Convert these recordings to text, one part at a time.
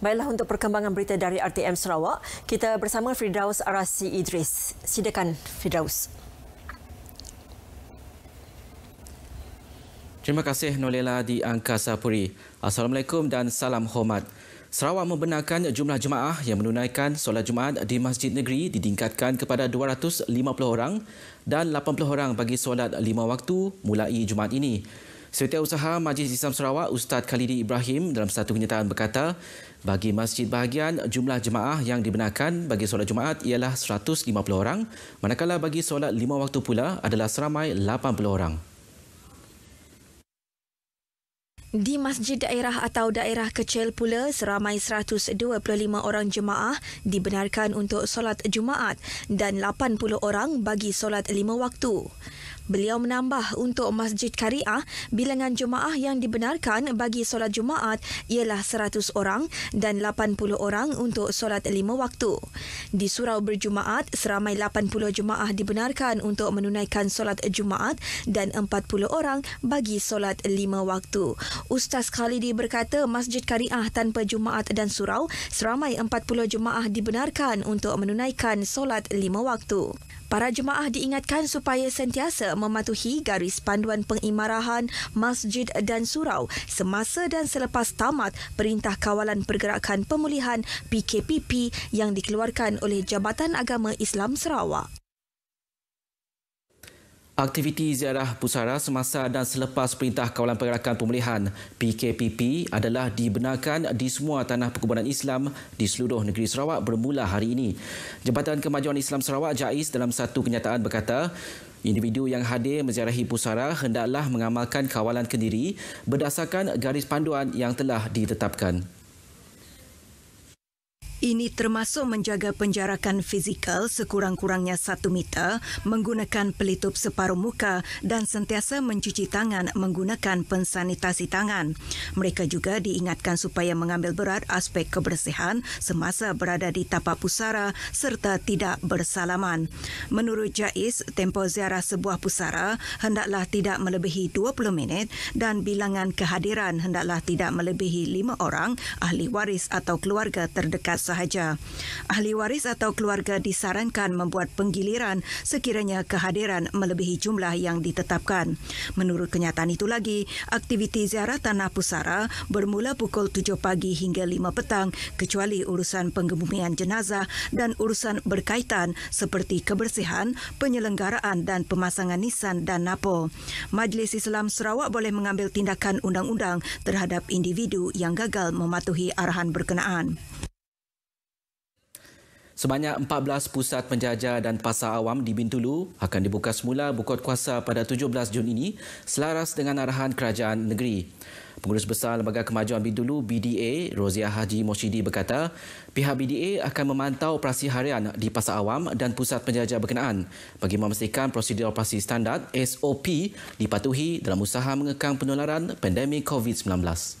Baiklah untuk perkembangan berita dari RTM Sarawak, kita bersama Firdaus Arasi Idris. Sidakan Firdaus. Terima kasih Nolela di Angkasa Puri. Assalamualaikum dan salam hormat. Sarawak membenarkan jumlah jemaah yang menunaikan solat Jumaat di Masjid Negeri ditingkatkan kepada 250 orang dan 80 orang bagi solat lima waktu mulai Jumaat ini. Setiausaha Majlis Islam Sarawak Ustaz Khalidi Ibrahim dalam satu kenyataan berkata, bagi masjid bahagian, jumlah jemaah yang dibenarkan bagi solat Jumaat ialah 150 orang, manakala bagi solat lima waktu pula adalah seramai 80 orang. Di masjid daerah atau daerah kecil pula, seramai 125 orang jemaah dibenarkan untuk solat Jumaat dan 80 orang bagi solat lima waktu. Beliau menambah untuk Masjid Kariah, bilangan jemaah yang dibenarkan bagi solat Jumaat ialah 100 orang dan 80 orang untuk solat lima waktu. Di surau berjumaat, seramai 80 jemaah dibenarkan untuk menunaikan solat Jumaat dan 40 orang bagi solat lima waktu. Ustaz Khalidi berkata Masjid Kariah tanpa Jumaat dan surau, seramai 40 jemaah dibenarkan untuk menunaikan solat lima waktu. Para jemaah diingatkan supaya sentiasa mematuhi garis panduan pengimarahan masjid dan surau semasa dan selepas tamat Perintah Kawalan Pergerakan Pemulihan PKPP yang dikeluarkan oleh Jabatan Agama Islam Sarawak. Aktiviti ziarah pusara semasa dan selepas Perintah Kawalan Pergerakan Pemulihan PKPP adalah dibenarkan di semua tanah perkubunan Islam di seluruh negeri Sarawak bermula hari ini. Jabatan Kemajuan Islam Sarawak JAIS dalam satu kenyataan berkata, Individu yang hadir menziarahi pusara hendaklah mengamalkan kawalan kendiri berdasarkan garis panduan yang telah ditetapkan. Ini termasuk menjaga penjarakan fizikal sekurang-kurangnya satu meter, menggunakan pelitup separuh muka dan sentiasa mencuci tangan menggunakan pensanitasi tangan. Mereka juga diingatkan supaya mengambil berat aspek kebersihan semasa berada di tapak pusara serta tidak bersalaman. Menurut Jais, tempoh ziarah sebuah pusara hendaklah tidak melebihi 20 minit dan bilangan kehadiran hendaklah tidak melebihi 5 orang, ahli waris atau keluarga terdekat sahaja. Ahli waris atau keluarga disarankan membuat penggiliran sekiranya kehadiran melebihi jumlah yang ditetapkan. Menurut kenyataan itu lagi, aktiviti ziarah Tanah Pusara bermula pukul 7 pagi hingga 5 petang kecuali urusan penggemumian jenazah dan urusan berkaitan seperti kebersihan, penyelenggaraan dan pemasangan nisan dan napo. Majlis Islam Sarawak boleh mengambil tindakan undang-undang terhadap individu yang gagal mematuhi arahan berkenaan. Sebanyak 14 pusat penjajah dan pasar awam di Bintulu akan dibuka semula bukod kuasa pada 17 Jun ini selaras dengan arahan kerajaan negeri. Pengurus Besar Lembaga Kemajuan Bintulu BDA, Rozia Haji Moshidi berkata, pihak BDA akan memantau operasi harian di pasar awam dan pusat penjajah berkenaan bagi memastikan prosedur operasi standar SOP dipatuhi dalam usaha mengekang penularan pandemik COVID-19.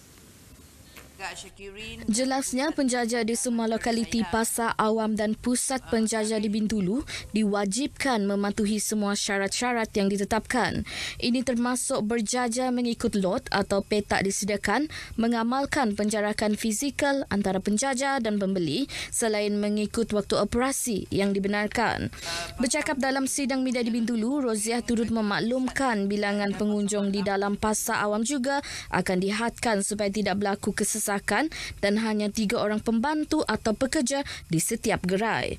Jelasnya penjaja di semua lokaliti pasar awam dan pusat penjaja di Bintulu diwajibkan mematuhi semua syarat-syarat yang ditetapkan. Ini termasuk berjaja mengikut lot atau petak disediakan, mengamalkan penjarakan fizikal antara penjaja dan pembeli selain mengikut waktu operasi yang dibenarkan. Bercakap dalam sidang media di Bintulu, Roziah turut memaklumkan bilangan pengunjung di dalam pasar awam juga akan dihadkan supaya tidak berlaku kesesatan dipisahkan dan hanya tiga orang pembantu atau pekerja di setiap gerai.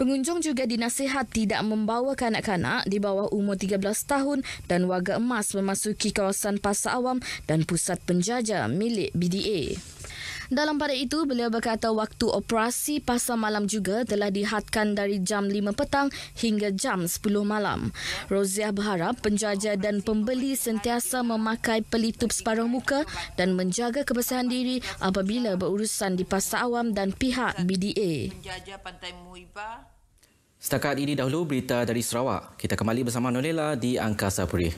Pengunjung juga dinasihat tidak membawa kanak-kanak di bawah umur 13 tahun dan warga emas memasuki kawasan pasar awam dan pusat penjaja milik BDA. Dalam pada itu, beliau berkata waktu operasi pasar malam juga telah dihadkan dari jam 5 petang hingga jam 10 malam. Roziah berharap penjaja dan pembeli sentiasa memakai pelitup separuh muka dan menjaga kebersihan diri apabila berurusan di pasar awam dan pihak BDA. Setakat ini dahulu berita dari Sarawak. Kita kembali bersama Nolela di Angkasa Puri.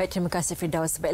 Baik, terima kasih Firdaus.